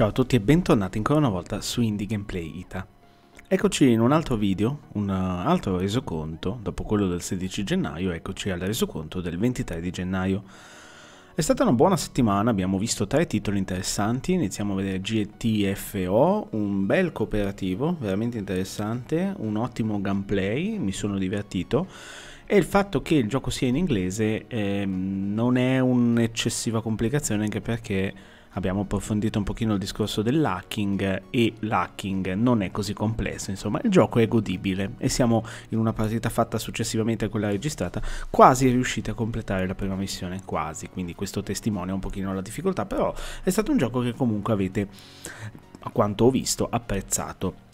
Ciao a tutti e bentornati ancora una volta su Indie Gameplay Ita. Eccoci in un altro video, un eh, altro resoconto, dopo quello del 16 gennaio, eccoci al resoconto del 23 di gennaio. È stata una buona settimana, abbiamo visto tre titoli interessanti, iniziamo a vedere GTFO, un bel cooperativo, veramente interessante, un ottimo gameplay, mi sono divertito e il fatto che il gioco sia in inglese ehm, non è un'eccessiva complicazione anche perché abbiamo approfondito un pochino il discorso dell'hacking e l'hacking non è così complesso, insomma il gioco è godibile e siamo in una partita fatta successivamente a quella registrata quasi riusciti a completare la prima missione, quasi, quindi questo testimonia un pochino la difficoltà, però è stato un gioco che comunque avete, a quanto ho visto, apprezzato.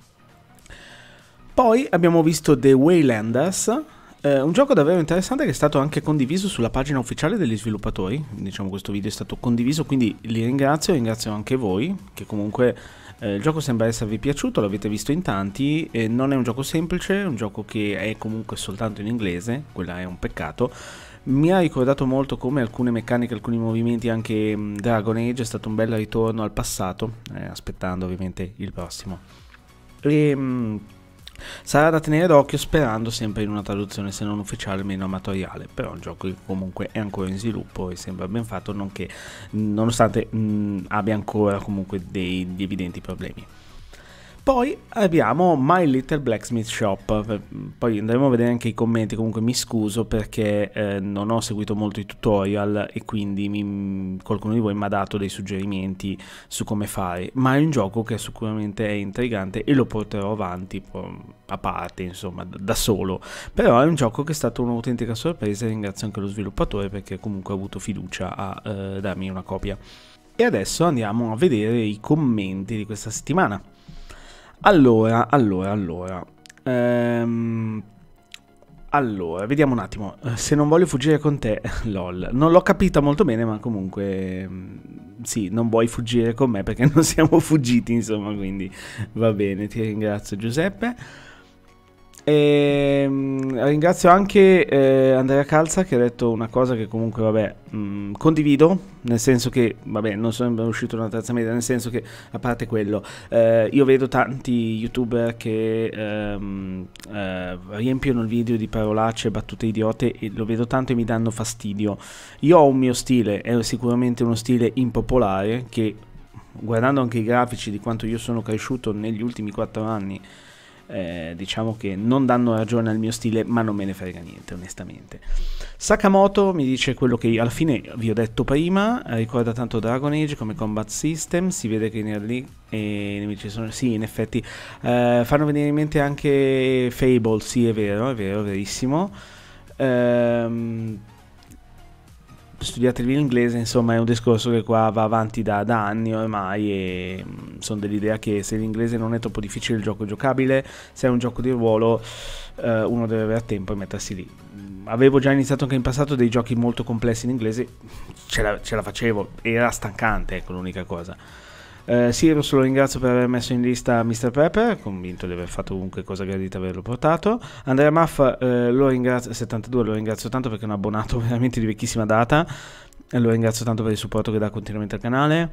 Poi abbiamo visto The Waylanders, eh, un gioco davvero interessante che è stato anche condiviso sulla pagina ufficiale degli sviluppatori, diciamo questo video è stato condiviso, quindi li ringrazio, ringrazio anche voi, che comunque eh, il gioco sembra esservi piaciuto, l'avete visto in tanti, eh, non è un gioco semplice, è un gioco che è comunque soltanto in inglese, quella è un peccato, mi ha ricordato molto come alcune meccaniche, alcuni movimenti anche mm, Dragon Age è stato un bel ritorno al passato, eh, aspettando ovviamente il prossimo. E, mm, Sarà da tenere d'occhio sperando sempre in una traduzione se non ufficiale meno amatoriale, però un gioco che comunque è ancora in sviluppo e sembra ben fatto nonché nonostante mh, mm, abbia ancora comunque dei, dei evidenti problemi. Poi abbiamo My Little Blacksmith Shop, poi andremo a vedere anche i commenti, comunque mi scuso perché eh, non ho seguito molto i tutorial e quindi mi, qualcuno di voi mi ha dato dei suggerimenti su come fare, ma è un gioco che sicuramente è intrigante e lo porterò avanti a parte, insomma, da solo, però è un gioco che è stato un'autentica sorpresa e ringrazio anche lo sviluppatore perché comunque ha avuto fiducia a eh, darmi una copia. E adesso andiamo a vedere i commenti di questa settimana. Allora, allora, allora. Ehm... Allora, vediamo un attimo. Eh, se non voglio fuggire con te, lol. Non l'ho capita molto bene, ma comunque. Mm, sì, non vuoi fuggire con me perché non siamo fuggiti, insomma. Quindi va bene, ti ringrazio, Giuseppe. E, ehm, ringrazio anche eh, Andrea Calza che ha detto una cosa che comunque vabbè mh, mm, condivido, nel senso che vabbè non sono uscito una terza media, nel senso che a parte quello eh, io vedo tanti youtuber che ehm, eh, riempiono il video di parolacce, battute idiote e lo vedo tanto e mi danno fastidio. Io ho un mio stile, è sicuramente uno stile impopolare che guardando anche i grafici di quanto io sono cresciuto negli ultimi 4 anni eh, diciamo che non danno ragione al mio stile, ma non me ne frega niente, onestamente. Sakamoto mi dice quello che io, alla fine vi ho detto prima, ricorda tanto Dragon Age come combat system, si vede che in early e i nemici sono... Sì, in effetti eh, fanno venire in mente anche Fable, sì è vero, è vero, verissimo. Ehm studiatevi l'inglese, insomma è un discorso che qua va avanti da, da anni ormai e mm, sono dell'idea che se l'inglese non è troppo difficile il gioco è giocabile, se è un gioco di ruolo eh, uno deve avere tempo e mettersi lì. Mm, avevo già iniziato anche in passato dei giochi molto complessi in inglese, ce la, ce la facevo, era stancante, ecco l'unica cosa eh, Sirius lo ringrazio per aver messo in lista Mr. Pepper, convinto di aver fatto comunque cosa gradita averlo portato. Andrea Maff eh, lo ringrazio, 72 lo ringrazio tanto perché è un abbonato veramente di vecchissima data. E eh, lo ringrazio tanto per il supporto che dà continuamente al canale.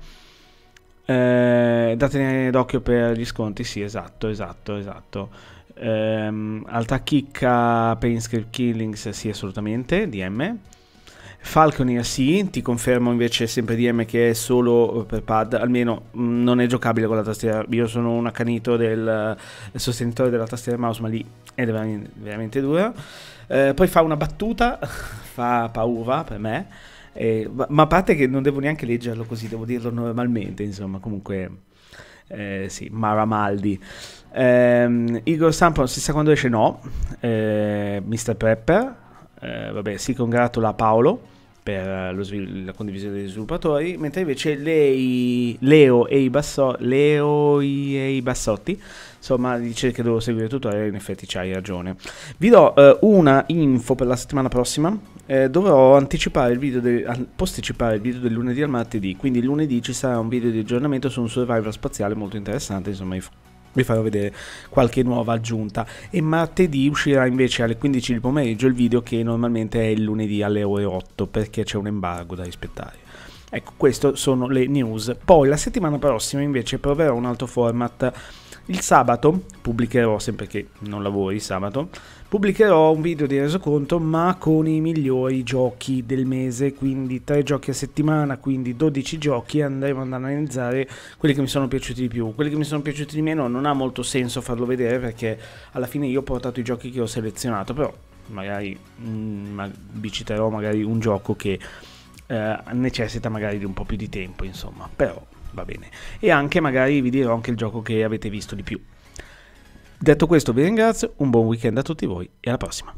Eh, tenere d'occhio per gli sconti, sì, esatto, esatto, esatto. Eh, alta chicca per Inscript Killings, sì, assolutamente, DM. Falconer sì, ti confermo invece sempre DM che è solo eh, per pad, almeno mm, non è giocabile con la tastiera. Io sono un accanito del eh, sostenitore della tastiera mouse, ma lì è veramente dura. Eh, poi fa una battuta, fa paura per me, eh, ma a parte che non devo neanche leggerlo così, devo dirlo normalmente, insomma, comunque eh, sì, Maramaldi. Eh, Igor Stampon si sa quando esce no, eh, Mr. Pepper. eh, vabbè, si congratula Paolo per svil- la condivisione degli sviluppatori, mentre invece lei, Leo e i, Basso- Leo e i Bassotti, insomma, dice che devo seguire il tutorial, in effetti c'hai ragione. Vi do eh, una info per la settimana prossima, eh, dovrò anticipare il video de- posticipare il video del lunedì al martedì, quindi lunedì ci sarà un video di aggiornamento su un survival spaziale molto interessante, insomma, i vi farò vedere qualche nuova aggiunta e martedì uscirà invece alle 15 di pomeriggio il video che normalmente è il lunedì alle ore 8 perché c'è un embargo da rispettare. Ecco, queste sono le news. Poi la settimana prossima invece proverò un altro format il sabato pubblicherò, sempre che non lavori sabato, pubblicherò un video di resoconto ma con i migliori giochi del mese, quindi 3 giochi a settimana, quindi 12 giochi e andremo ad analizzare quelli che mi sono piaciuti di più. Quelli che mi sono piaciuti di meno non ha molto senso farlo vedere perché alla fine io ho portato i giochi che ho selezionato, però magari vi mm, citerò magari un gioco che eh, necessita magari di un po' più di tempo, insomma, però va bene. E anche magari vi dirò anche il gioco che avete visto di più. Detto questo vi ringrazio, un buon weekend a tutti voi e alla prossima.